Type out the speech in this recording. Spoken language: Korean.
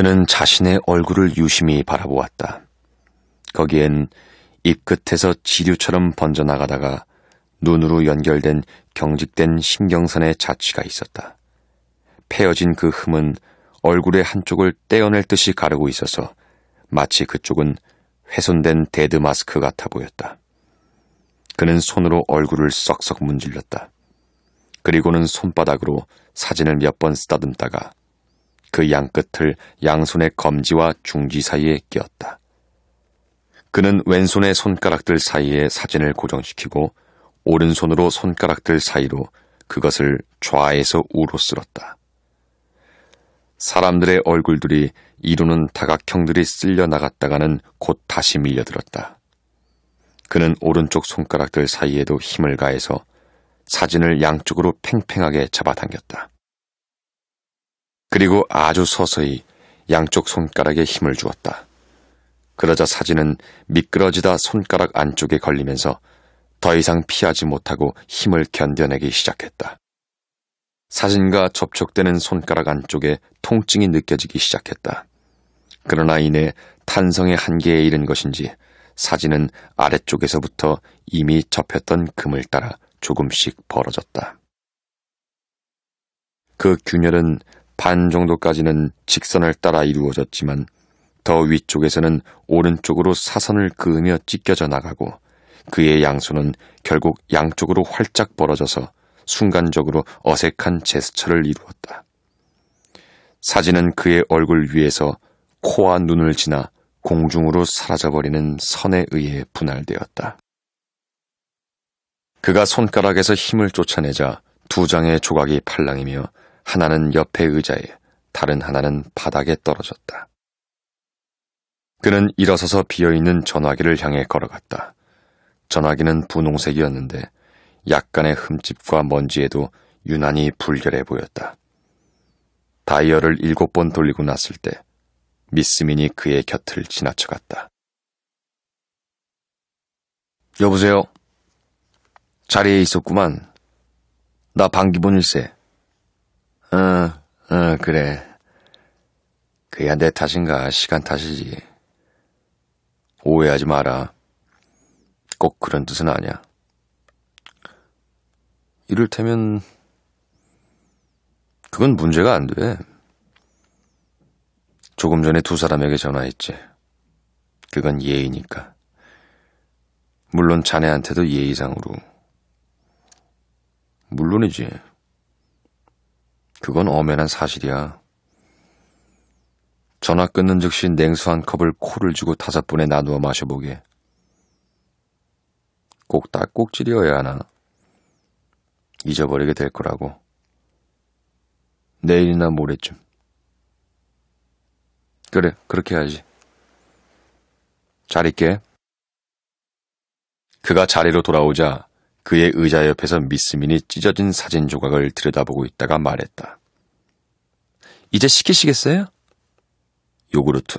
그는 자신의 얼굴을 유심히 바라보았다. 거기엔 입 끝에서 지류처럼 번져나가다가 눈으로 연결된 경직된 신경선의 자취가 있었다. 패어진 그 흠은 얼굴의 한쪽을 떼어낼 듯이 가르고 있어서 마치 그쪽은 훼손된 데드 마스크 같아 보였다. 그는 손으로 얼굴을 썩썩 문질렀다. 그리고는 손바닥으로 사진을 몇 번 쓰다듬다가 그 양끝을 양손의 검지와 중지 사이에 끼었다. 그는 왼손의 손가락들 사이에 사진을 고정시키고 오른손으로 손가락들 사이로 그것을 좌에서 우로 쓸었다. 사람들의 얼굴들이 이루는 다각형들이 쓸려 나갔다가는 곧 다시 밀려들었다. 그는 오른쪽 손가락들 사이에도 힘을 가해서 사진을 양쪽으로 팽팽하게 잡아당겼다. 그리고 아주 서서히 양쪽 손가락에 힘을 주었다. 그러자 사진은 미끄러지다 손가락 안쪽에 걸리면서 더 이상 피하지 못하고 힘을 견뎌내기 시작했다. 사진과 접촉되는 손가락 안쪽에 통증이 느껴지기 시작했다. 그러나 이내 탄성의 한계에 이른 것인지 사진은 아래쪽에서부터 이미 접혔던 금을 따라 조금씩 벌어졌다. 그 균열은 반 정도까지는 직선을 따라 이루어졌지만 더 위쪽에서는 오른쪽으로 사선을 그으며 찢겨져 나가고 그의 양손은 결국 양쪽으로 활짝 벌어져서 순간적으로 어색한 제스처를 이루었다. 사진은 그의 얼굴 위에서 코와 눈을 지나 공중으로 사라져버리는 선에 의해 분할되었다. 그가 손가락에서 힘을 쫓아내자 두 장의 조각이 팔랑이며 하나는 옆의 의자에, 다른 하나는 바닥에 떨어졌다. 그는 일어서서 비어있는 전화기를 향해 걸어갔다. 전화기는 분홍색이었는데 약간의 흠집과 먼지에도 유난히 불결해 보였다. 다이얼을 일곱 번 돌리고 났을 때 미스민이 그의 곁을 지나쳐갔다. 여보세요? 자리에 있었구만. 나 방기본 일세. 응, 어, 응, 어, 그래. 그야 내 탓인가 시간 탓이지. 오해하지 마라. 꼭 그런 뜻은 아니야. 이를테면 그건 문제가 안 돼. 조금 전에 두 사람에게 전화했지. 그건 예의니까. 물론 자네한테도 예의상으로. 물론이지. 그건 엄연한 사실이야. 전화 끊는 즉시 냉수 한 컵을 코를 주고 다섯 분에 나누어 마셔보게. 꼭 딱꼭질이어야 하나? 잊어버리게 될 거라고. 내일이나 모레쯤. 그래, 그렇게 해야지. 잘 있게. 그가 자리로 돌아오자 그의 의자 옆에서 미스민이 찢어진 사진 조각을 들여다보고 있다가 말했다. 이제 시키시겠어요? 요구르트.